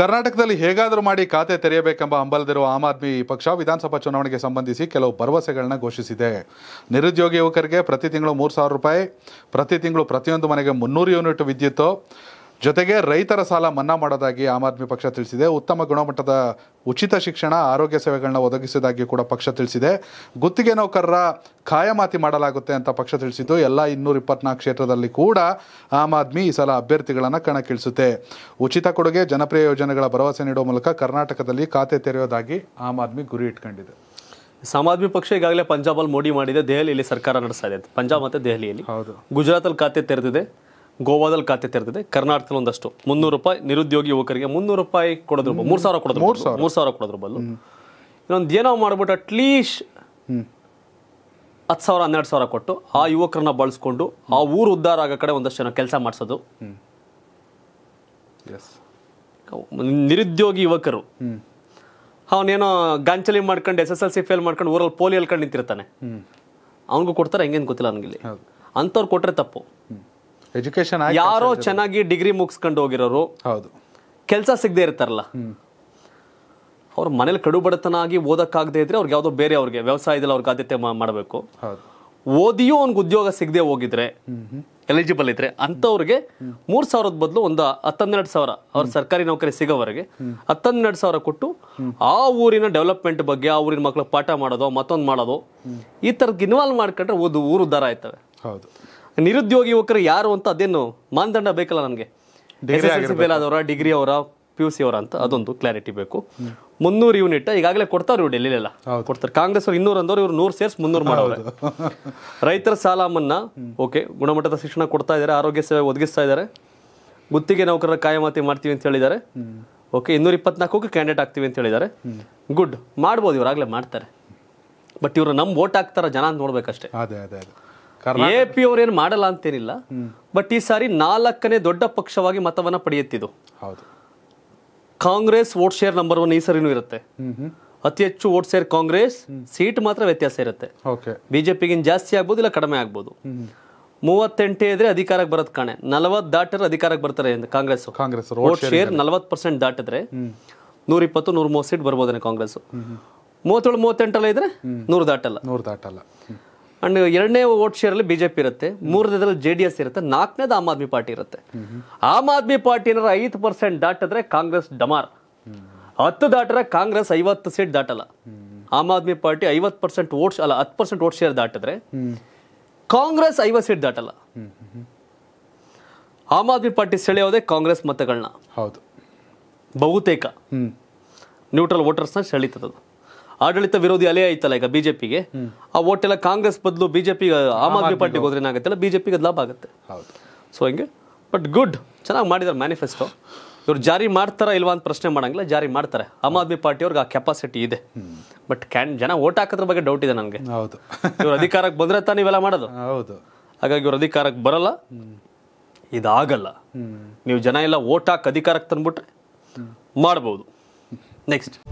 ಕರ್ನಾಟಕದಲ್ಲಿ ಹೇಗಾದರೂ ಮಾಡಿ ಖಾತೆ ತೆರೆಯಬೇಕೆಂಬ ಹಂಬಲದಿರುವ ಆಮ್ ಆದ್ಮಿ ಪಕ್ಷ ವಿಧಾನಸಭಾ ಚುನಾವಣೆಗೆ ಸಂಬಂಧಿಸಿ ಕೆಲವು ಭರವಸೆಗಳನ್ನ ಘೋಷಿಸಿದೆ ನಿರುದ್ಯೋಗಿ ಯುವಕರಿಗೆ ಪ್ರತಿ ತಿಂಗಳು ಮೂರು ಸಾವಿರ ರೂಪಾಯಿ ಪ್ರತಿ ತಿಂಗಳು ಪ್ರತಿಯೊಂದು ಮನೆಗೆ ಮುನ್ನೂರು ಯೂನಿಟ್ ವಿದ್ಯುತ್ ಜೊತೆಗೆ ರೈತರ ಸಾಲ ಮನ್ನಾ ಮಾಡೋದಾಗಿ ಆಮ್ ಆದ್ಮಿ ಪಕ್ಷ ತಿಳಿಸಿದೆ ಉತ್ತಮ ಗುಣಮಟ್ಟದ ಉಚಿತ ಶಿಕ್ಷಣ ಆರೋಗ್ಯ ಸೇವೆಗಳನ್ನ ಒದಗಿಸಿದಾಗಿ ಕೂಡ ಪಕ್ಷ ತಿಳಿಸಿದೆ ಗುತ್ತಿಗೆ ನೌಕರರ ಖಾಯಮಾತಿ ಮಾಡಲಾಗುತ್ತೆ ಅಂತ ಪಕ್ಷ ತಿಳಿಸಿದ್ದು ಎಲ್ಲ ಇನ್ನೂರ ಇಪ್ಪತ್ನಾಲ್ಕು ಕ್ಷೇತ್ರದಲ್ಲಿ ಕೂಡ ಆಮ್ ಆದ್ಮಿ ಈ ಸಲ ಅಭ್ಯರ್ಥಿಗಳನ್ನು ಕಣಕ್ಕಿಳಿಸುತ್ತೆ ಉಚಿತ ಕೊಡುಗೆ ಜನಪ್ರಿಯ ಯೋಜನೆಗಳ ಭರವಸೆ ನೀಡುವ ಮೂಲಕ ಕರ್ನಾಟಕದಲ್ಲಿ ಖಾತೆ ತೆರೆಯೋದಾಗಿ ಆಮ್ ಆದ್ಮಿ ಗುರಿ ಇಟ್ಕೊಂಡಿದೆ ಆಮ್ ಆದ್ಮಿ ಪಕ್ಷ ಈಗಾಗಲೇ ಪಂಜಾಬಲ್ಲಿ ಮೋಡಿ ಮಾಡಿದೆ ದೆಹಲಿಯಲ್ಲಿ ಸರ್ಕಾರ ನಡೆಸ್ತಾ ಇದೆ ಪಂಜಾಬ್ ಮತ್ತೆ ದೆಹಲಿಯಲ್ಲಿ ಹೌದು ಗುಜರಾತ್ ಅಲ್ಲಿ ಖಾತೆ ತೆರೆದಿದೆ ಗೋವಾದಲ್ಲಿ ಖಾತೆ ತೆರೆದಿದೆ ಕರ್ನಾಟಕದಲ್ಲಿ ಒಂದಷ್ಟು ಮುನ್ನೂರು ರೂಪಾಯಿ ನಿರುದ್ಯೋಗಿ ಯುವಕರಿಗೆ ಮುನ್ನೂರು ರೂಪಾಯಿ ಕೊಡೋದ್ರೂ ಮೂರು ಸಾವಿರ ಕೊಡೋದು ಮೂರು ಸಾವಿರ ಕೊಡೋದ್ರ ಬದಲು ಇನ್ನೊಂದು ಏನೋ ಮಾಡ್ಬಿಟ್ಟು ಅಟ್ಲೀಸ್ಟ್ ಹತ್ತು ಸಾವಿರ ಹನ್ನೆರಡು ಸಾವಿರ ಕೊಟ್ಟು ಆ ಯುವಕರನ್ನ ಬಳಸ್ಕೊಂಡು ಆ ಊರು ಉದ್ಧಾರ ಆಗೋ ಕಡೆ ಒಂದಷ್ಟು ಜನ ಕೆಲಸ ಮಾಡಿಸೋದು ನಿರುದ್ಯೋಗಿ ಯುವಕರು ಅವನೇನೋ ಗಾಂಚಲಿ ಮಾಡ್ಕೊಂಡು S S L C fail ಮಾಡ್ಕೊಂಡು ಊರಲ್ಲಿ ಪೋಲಿ ಹೇಳ್ಕೊಂಡು ನಿಂತಿರ್ತಾನೆ ಅವನಿಗೂ ಕೊಡ್ತಾರೆ ಹೆಂಗೇನು ಗೊತ್ತಿಲ್ಲ ನನಗಿಲ್ಲಿ ಅಂಥವ್ರು ಕೊಟ್ಟರೆ ತಪ್ಪು ಎಜುಕೇಶನ್ ಯಾರೋ ಚೆನ್ನಾಗಿ ಡಿಗ್ರಿ ಮುಗಿಸ್ಕೊಂಡು ಹೋಗಿರೋರು ಹೌದು ಕೆಲಸ ಸಿಗದೆ ಇರ್ತಾರಲ್ಲ ಅವ್ರ ಮನೇಲಿ ಕಡು ಆಗಿ ಓದಕ್ಕಾಗದೇ ಇದ್ರೆ ಅವ್ರಿಗೆ ಯಾವುದೋ ಬೇರೆ ಅವ್ರಿಗೆ ವ್ಯವಸಾಯದಲ್ಲಿ ಅವ್ರಿಗೆ ಆದ್ಯತೆ ಮಾಡಬೇಕು ಓದಿಯೂ ಅವ್ನಿಗೆ ಉದ್ಯೋಗ ಸಿಗದೆ ಹೋಗಿದ್ರೆ ಎಲಿಜಿಬಲ್ ಇದ್ರೆ ಅಂತವ್ರಿಗೆ ಮೂರ್ ಸಾವಿರದ ಬದಲು ಒಂದು ಹತ್ತೆರಡು ಸಾವಿರ ಅವ್ರ ಸರ್ಕಾರಿ ನೌಕರಿ ಸಿಗೋವರೆಗೆ ಹತ್ತೆರಡು ಸಾವಿರ ಕೊಟ್ಟು ಆ ಊರಿನ ಡೆವಲಪ್ಮೆಂಟ್ ಬಗ್ಗೆ ಆ ಊರಿನ ಮಕ್ಳು ಪಾಠ ಮಾಡೋದು ಮತ್ತೊಂದು ಮಾಡೋದು ಈ ತರದ್ ಇನ್ವಾಲ್ವ್ ಮಾಡ್ಕೊಂಡ್ರೆ ಒಂದು ಊರು ಉದ್ದಾರ ಆಯ್ತವೆ ಹೌದು ನಿರುದ್ಯೋಗಿ ಯುವಕರು ಯಾರು ಅಂತ ಅದೇನು ಮಾನದಂಡ ಬೇಕಲ್ಲ ನನಗೆ ಬೇಲಾದವರ ಡಿಗ್ರಿ ಅವರ ಪಿ ಯು ಸಿ ಅವರ ಅಂತ ಅದೊಂದು ಕ್ಲಾರಿಟಿ ಬೇಕು ಮುನ್ನೂರು ಯೂನಿಟ್ ಈಗಾಗಲೇ ಕೊಡ್ತಾರೆ ಇವ್ರು ಡೆಲ್ಲಿಲೆಲ್ಲ ಕೊಡ್ತಾರೆ ಕಾಂಗ್ರೆಸ್ ಅವ್ರು ಇನ್ನೂರು ಅಂದವ್ರು ಇವ್ರು ನೂರು ಸೇರ್ಸ್ ಮುನ್ನೂರು ಮಾಡೋದು ರೈತರ ಸಾಲ ಮನ್ನಾ ಓಕೆ ಗುಣಮಟ್ಟದ ಶಿಕ್ಷಣ ಕೊಡ್ತಾ ಇದ್ದಾರೆ ಆರೋಗ್ಯ ಸೇವೆ ಒದಗಿಸ್ತಾ ಇದ್ದಾರೆ ಗುತ್ತಿಗೆ ನೌಕರರ ಕಾಯಮಾತಿ ಮಾಡ್ತೀವಿ ಅಂತ ಹೇಳಿದ್ದಾರೆ ಓಕೆ ಇನ್ನೂರ ಇಪ್ಪತ್ನಾಲ್ಕಕ್ಕೆ ಕ್ಯಾಂಡಿಡೇಟ್ ಆಗ್ತೀವಿ ಅಂತ ಹೇಳಿದ್ದಾರೆ ಗುಡ್ ಮಾಡ್ಬೋದು ಆಗಲೇ ಮಾಡ್ತಾರೆ ಬಟ್ ಇವರು ನಮ್ಮ ವೋಟ್ ಹಾಕ್ತಾರ ಜನ ಅಂತ ಅದೇ ಎ ಪಿ ಏನು ಮಾಡಲ್ಲ ಅಂತೇನಿಲ್ಲ ಬಟ್ ಈ ಸಾರಿ ನಾಲ್ಕನೇ ದೊಡ್ಡ ಪಕ್ಷವಾಗಿ ಮತವನ್ನ ಪಡೆಯುತ್ತಿದ್ದು Congress vote share number one ಈ ಸರಿನೂ ಇರುತ್ತೆ ಅತಿ ಹೆಚ್ಚು ವೋಟ್ ಶೇರ್ ಕಾಂಗ್ರೆಸ್ ಸೀಟ್ ಮಾತ್ರ ವ್ಯತ್ಯಾಸ ಇರುತ್ತೆ ಬಿಜೆಪಿಗಿನ್ ಜಾಸ್ತಿ ಆಗ್ಬೋದು ಇಲ್ಲ ಕಡಿಮೆ ಆಗ್ಬೋದು ಮೂವತ್ತೆಂಟೇ ಇದ್ರೆ ಅಧಿಕಾರಕ್ಕೆ ಬರತ್ ಕಾಣೆ ನಲವತ್ ದಾಟಿದ್ರೆ ಅಧಿಕಾರಕ್ಕೆ ಬರ್ತಾರೆ ಕಾಂಗ್ರೆಸ್ ಕಾಂಗ್ರೆಸ್ ವೋಟ್ ಶೇರ್ ನಲವತ್ತು ಪರ್ಸೆಂಟ್ ದಾಟಿದ್ರೆ ನೂರ ಇಪ್ಪತ್ತು ನೂರ ಮೂವತ್ತು ಸೀಟ್ ಬರ್ಬೋದೇ ಕಾಂಗ್ರೆಸ್ ಮೂವತ್ತೇಳು ಮೂವತ್ತೆಂಟಲ್ಲ ಇದ್ರೆ ನೂರು ದಾಟಲ್ಲ ನೂರು ದಾಟಲ್ಲ ಅಂಡ್ ಎರಡನೇ ವೋಟ್ ಶೇರ್ ಅಲ್ಲಿ ಬಿಜೆಪಿ ಇರುತ್ತೆ ಮೂರನೇದ್ರಲ್ಲಿ ಜೆ ಡಿ ಎಸ್ ಇರುತ್ತೆ ನಾಲ್ಕನೇದು ಆಮ್ ಆದ್ಮಿ ಪಾರ್ಟಿ ಇರುತ್ತೆ ಆಮ್ ಆದ್ಮಿ ಪಾರ್ಟಿ ಏನಾದ್ರೆ ಐದು ಪರ್ಸೆಂಟ್ ದಾಟಿದ್ರೆ ಕಾಂಗ್ರೆಸ್ ಡಮಾರ್ ಹತ್ತು ದಾಟಿದ್ರೆ ಕಾಂಗ್ರೆಸ್ ಐವತ್ತು ಸೀಟ್ ದಾಟಲ್ಲ ಆಮ್ ಆದ್ಮಿ ಪಾರ್ಟಿ ಐವತ್ತು ಪರ್ಸೆಂಟ್ ವೋಟ್ಸ್ ಅಲ್ಲ ಹತ್ತು ಪರ್ಸೆಂಟ್ ವೋಟ್ ಶೇರ್ ದಾಟಿದ್ರೆ ಕಾಂಗ್ರೆಸ್ ಐವತ್ತು ಸೀಟ್ ದಾಟಲ್ಲ ಆಮ್ ಆದ್ಮಿ ಪಾರ್ಟಿ ಸೆಳೆಯೋದೇ ಕಾಂಗ್ರೆಸ್ ಮತಗಳನ್ನ ಹೌದು ಬಹುತೇಕ ನ್ಯೂಟ್ರಲ್ ವೋಟರ್ಸ್ನ ಸೆಳೀತದ ಆಡಳಿತ ವಿರೋಧಿ ಅಲೆ ಐತಲ್ಲ ಈಗ ಬಿಜೆಪಿಗೆ ಆ ಓಟ್ ಎಲ್ಲ ಕಾಂಗ್ರೆಸ್ ಬದಲು ಬಿಜೆಪಿ ಆಮ್ ಆದ್ಮಿ ಪಾರ್ಟಿಗೆ ಹೋದ್ರೆ ಏನಾಗುತ್ತಲ್ಲ ಬಿಜೆಪಿಗೆ ಲಾಭ ಆಗುತ್ತೆ ಸೊ ಹಂಗೆ ಬಟ್ ಗುಡ್ ಚೆನ್ನಾಗಿ ಮಾಡಿದಾರೆ ಮ್ಯಾನಿಫೆಸ್ಟೋ ಇವ್ರು ಜಾರಿ ಮಾಡ್ತಾರಾ ಇಲ್ವಾ ಅಂತ ಪ್ರಶ್ನೆ ಮಾಡಂಗಿಲ್ಲ ಜಾರಿ ಮಾಡ್ತಾರೆ ಆಮ್ ಆದ್ಮಿ ಪಾರ್ಟಿಯವ್ರಿಗೆ ಆ ಕೆಪಾಸಿಟಿ ಇದೆ ಬಟ್ ಕ್ಯಾನ್ ಜನ ಓಟ್ ಹಾಕೋದ್ರ ಬಗ್ಗೆ ಡೌಟ್ ಇದೆ ನನಗೆ ಹೌದು ಇವ್ರು ಅಧಿಕಾರಕ್ಕೆ ಬಂದ್ರೆ ತಾನೇ ಇವೆಲ್ಲ ಮಾಡೋದು ಹೌದು ಹಾಗಾಗಿ ಇವ್ರು ಅಧಿಕಾರಕ್ಕೆ ಬರಲ್ಲ ಇದಾಗಲ್ಲ ನೀವು ಜನ ಎಲ್ಲ ಓಟ್ ಹಾಕಿ ಅಧಿಕಾರಕ್ಕೆ ತಂದ್ಬಿಟ್ರೆ ಮಾಡ್ಬೋದು ನೆಕ್ಸ್ಟ್